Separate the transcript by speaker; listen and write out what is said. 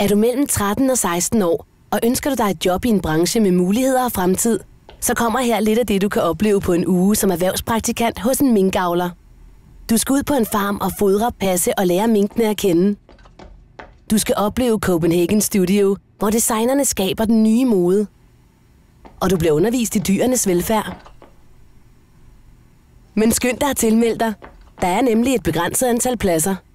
Speaker 1: Er du mellem 13 og 16 år, og ønsker du dig et job i en branche med muligheder og fremtid, så kommer her lidt af det, du kan opleve på en uge som erhvervspraktikant hos en minkavler. Du skal ud på en farm og fodre, passe og lære minkene at kende. Du skal opleve Copenhagen Studio, hvor designerne skaber den nye mode. Og du bliver undervist i dyrenes velfærd. Men skynd dig at tilmelde dig. Der er nemlig et begrænset antal pladser.